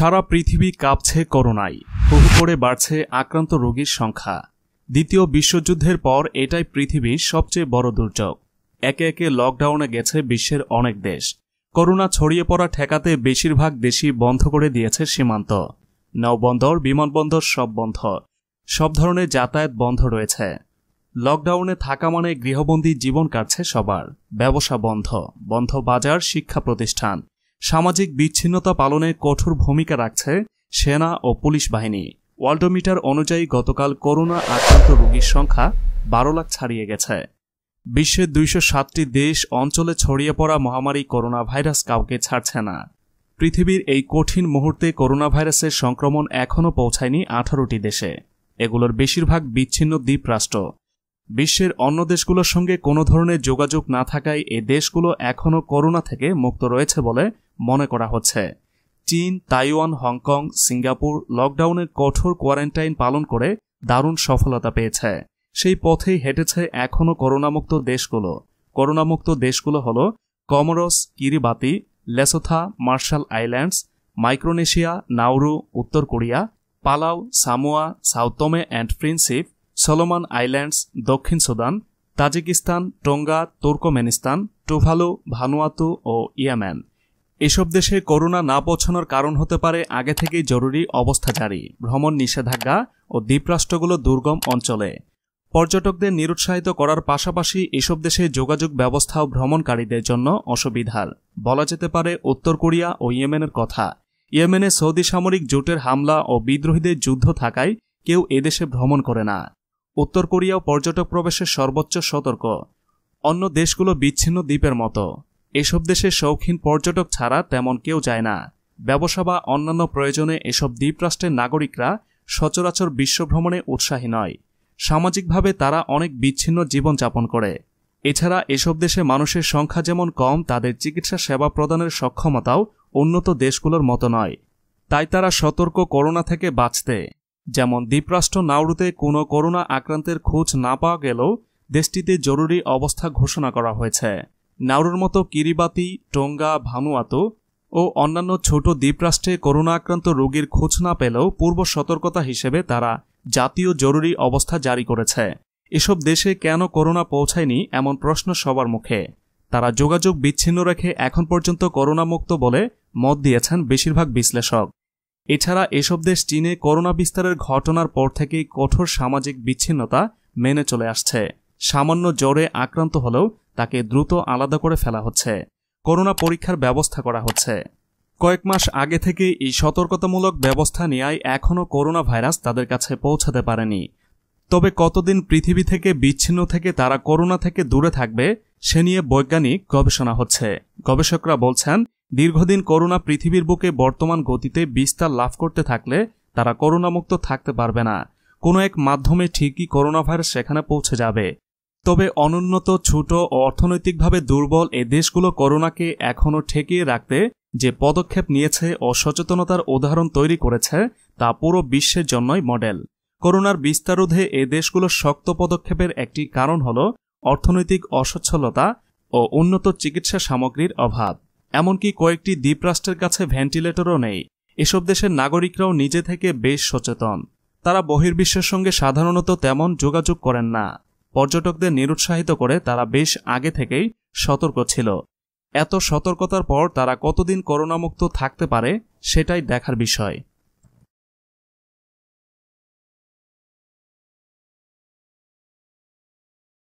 সারা পৃথিবী কাঁপছে করোনায় বহু করে বাড়ছে আক্রান্ত রোগীর সংখ্যা দ্বিতীয় বিশ্বযুদ্ধের পর এটাই পৃথিবীর সবচেয়ে বড় দুর্যোগ একে একে লকডাউনে গেছে বিশ্বের অনেক দেশ করোনা ছড়িয়ে পড়া ঠেকাতে বেশিরভাগ দেশই বন্ধ করে দিয়েছে সীমান্ত নৌবন্দর বিমানবন্দর সব বন্ধ সব ধরনের যাতায়াত বন্ধ রয়েছে লকডাউনে থাকা মানে গৃহবন্দী জীবন কাটছে সবার ব্যবসা বন্ধ বন্ধ বাজার শিক্ষা প্রতিষ্ঠান সামাজিক বিচ্ছিন্নতা পালনে কঠোর ভূমিকা রাখছে সেনা ও পুলিশ বাহিনী ওয়ার্ল্ডোমিটার অনুযায়ী গতকাল করোনা আক্রান্ত রোগীর সংখ্যা বারো লাখ ছাড়িয়ে গেছে বিশ্বের দুইশো সাতটি দেশ অঞ্চলে ছড়িয়ে পড়া মহামারী করোনা ভাইরাস কাউকে ছাড়ছে না পৃথিবীর এই কঠিন মুহূর্তে করোনা ভাইরাসের সংক্রমণ এখনও পৌঁছায়নি আঠারোটি দেশে এগুলোর বেশিরভাগ বিচ্ছিন্ন দ্বীপ রাষ্ট্র বিশ্বের অন্য দেশগুলোর সঙ্গে কোনো ধরনের যোগাযোগ না থাকায় এ দেশগুলো এখনও করোনা থেকে মুক্ত রয়েছে বলে মনে করা হচ্ছে চীন তাইওয়ান হংকং সিঙ্গাপুর লকডাউনের কঠোর কোয়ারেন্টাইন পালন করে দারুণ সফলতা পেয়েছে সেই পথেই হেঁটেছে এখনও করোনামুক্ত দেশগুলো করোনামুক্ত দেশগুলো হল Comoros Kiribati Lesotho Marshall Islands Micronesia Nauru উত্তর Korea Palau Samoa Sao Tome and Principe Solomon Islands দক্ষিণ Sudan Tajikistan Tonga Turkmenistan Tuvalu Vanuatu ও ইয়েমেন এসব দেশে করোনা না পৌঁছানোর কারণ হতে পারে আগে থেকেই জরুরি অবস্থা জারি ভ্রমণ নিষেধাজ্ঞা ও দ্বীপরাষ্ট্রগুলো দুর্গম অঞ্চলে পর্যটকদের নিরুৎসাহিত করার পাশাপাশি এসব দেশে যোগাযোগ ব্যবস্থাও ভ্রমণকারীদের জন্য অসুবিধার বলা যেতে পারে উত্তর কোরিয়া ও ইয়েমেনের কথা ইয়েমেনে সৌদি সামরিক জোটের হামলা ও বিদ্রোহীদের যুদ্ধ থাকায় কেউ এদেশে ভ্রমণ করে না উত্তর কোরিয়াও পর্যটক প্রবেশের সর্বোচ্চ সতর্ক অন্য দেশগুলো বিচ্ছিন্ন দ্বীপের মতো এসব দেশে শৌখিন পর্যটক ছাড়া তেমন কেউ যায় না ব্যবসা বা অন্যান্য প্রয়োজনে এসব দ্বীপরাষ্ট্রের নাগরিকরা সচরাচর বিশ্বভ্রমণে উৎসাহী নয় সামাজিকভাবে তারা অনেক বিচ্ছিন্ন জীবনযাপন করে এছাড়া এসব দেশে মানুষের সংখ্যা যেমন কম তাদের চিকিৎসা সেবা প্রদানের সক্ষমতাও উন্নত দেশগুলোর মতো নয় তাই তারা সতর্ক করোনা থেকে বাঁচতে যেমন দ্বীপরাষ্ট্র নাউরুতে কোনো করোনা আক্রান্তের খোঁজ না পাওয়া গেলেও দেশটিতে জরুরি অবস্থা ঘোষণা করা হয়েছে নাউরুর মতো কিরিবাতি টোঙ্গা ভানুয়াতো ও অন্যান্য ছোট দ্বীপরাষ্ট্রে করোনা আক্রান্ত রোগীর খোঁজ না পেলেও পূর্ব সতর্কতা হিসেবে তারা জাতীয় জরুরি অবস্থা জারি করেছে এসব দেশে কেন করোনা পৌঁছায়নি এমন প্রশ্ন সবার মুখে তারা যোগাযোগ বিচ্ছিন্ন রেখে এখন পর্যন্ত করোনামুক্ত বলে মত দিয়েছেন বেশিরভাগ বিশ্লেষক এছাড়া এসব দেশ চীনে করোনা বিস্তারের ঘটনার পর থেকেই কঠোর সামাজিক বিচ্ছিন্নতা মেনে চলে আসছে সামান্য জ্বরে আক্রান্ত হলেও তাকে দ্রুত আলাদা করে ফেলা হচ্ছে করোনা পরীক্ষার ব্যবস্থা করা হচ্ছে কয়েক মাস আগে থেকে এই সতর্কতামূলক ব্যবস্থা নেয় এখনও করোনা ভাইরাস তাদের কাছে পৌঁছাতে পারেনি তবে কতদিন পৃথিবী থেকে বিচ্ছিন্ন থেকে তারা করোনা থেকে দূরে থাকবে সে নিয়ে বৈজ্ঞানিক গবেষণা হচ্ছে গবেষকরা বলছেন দীর্ঘদিন করোনা পৃথিবীর বুকে বর্তমান গতিতে বিস্তার লাভ করতে থাকলে তারা করোনামুক্ত থাকতে পারবে না কোনো এক মাধ্যমে ঠিকই করোনা ভাইরাস সেখানে পৌঁছে যাবে তবে অনুন্নত ছোট ও অর্থনৈতিকভাবে দুর্বল এ দেশগুলো করোনাকে এখনও ঠেকিয়ে রাখতে যে পদক্ষেপ নিয়েছে ও সচেতনতার উদাহরণ তৈরি করেছে তা পুরো বিশ্বের জন্যই মডেল করোনার বিস্তারোধে এ দেশগুলোর শক্ত পদক্ষেপের একটি কারণ হল অর্থনৈতিক অসচ্ছলতা ও উন্নত চিকিৎসা সামগ্রীর অভাব এমনকি কয়েকটি দ্বীপরাষ্ট্রের কাছে ভেন্টিলেটরও নেই এসব দেশের নাগরিকরাও নিজে থেকে বেশ সচেতন তারা বহির্বিশ্বের সঙ্গে সাধারণত তেমন যোগাযোগ করেন না পর্যটকদের নিরুৎসাহিত করে তারা বেশ আগে থেকেই সতর্ক ছিল এত সতর্কতার পর তারা কতদিন করোনামুক্ত থাকতে পারে সেটাই দেখার বিষয়